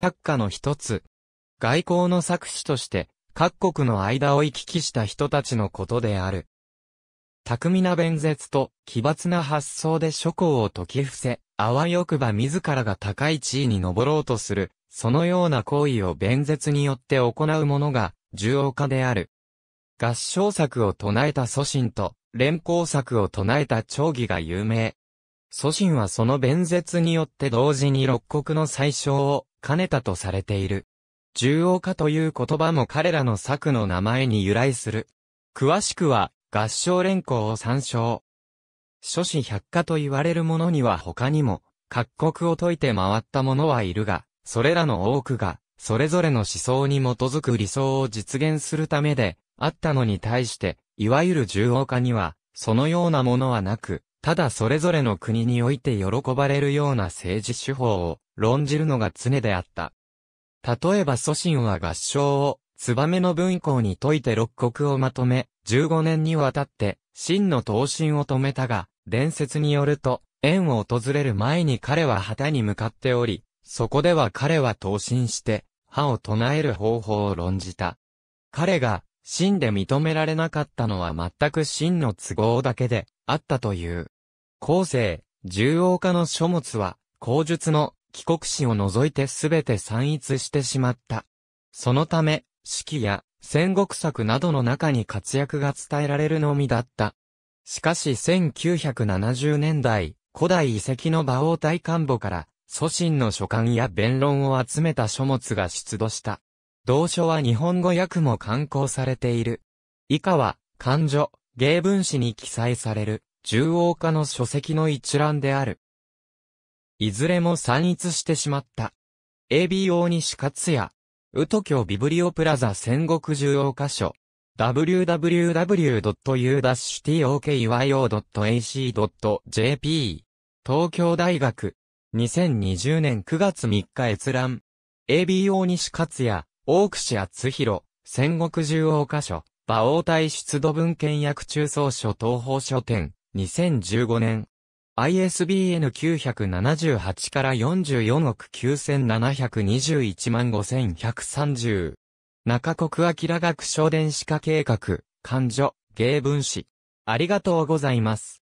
百家の一つ。外交の作詞として、各国の間を行き来した人たちのことである。巧みな弁舌と奇抜な発想で諸行を解き伏せ、あわよくば自らが高い地位に登ろうとする、そのような行為を弁舌によって行うものが、重要化である。合唱作を唱えた祖神と、連行作を唱えた長義が有名。祖神はその弁舌によって同時に六国の最小を兼ねたとされている。重王化という言葉も彼らの作の名前に由来する。詳しくは、合唱連行を参照。諸子百科と言われるものには他にも、各国を解いて回ったものはいるが、それらの多くが、それぞれの思想に基づく理想を実現するためで、あったのに対して、いわゆる重王化には、そのようなものはなく、ただそれぞれの国において喜ばれるような政治手法を論じるのが常であった。例えば祖神は合唱を、燕の文庫に説いて六国をまとめ、15年にわたって、真の闘神を止めたが、伝説によると、縁を訪れる前に彼は旗に向かっており、そこでは彼は闘神して、歯を唱える方法を論じた。彼が、真で認められなかったのは全く真の都合だけであったという。後世、重王家の書物は、口述の帰国史を除いてすべて散逸してしまった。そのため、式や戦国策などの中に活躍が伝えられるのみだった。しかし1970年代、古代遺跡の馬王体官母から、祖神の書簡や弁論を集めた書物が出土した。同書は日本語訳も刊行されている。以下は、漢書、芸文史に記載される、中王家の書籍の一覧である。いずれも散逸してしまった。AB o 西勝也、宇都京ビブリオプラザ戦国重王箇所、w w w u c i t y o k y o a c j p 東京大学、2020年9月3日閲覧、AB o 西勝也、大串厚弘、戦国十王箇所、馬王隊出土文献役中層書東方書店、2015年。ISBN 978から44億9721万5130。中国明学書電子化計画、勘助、芸文史。ありがとうございます。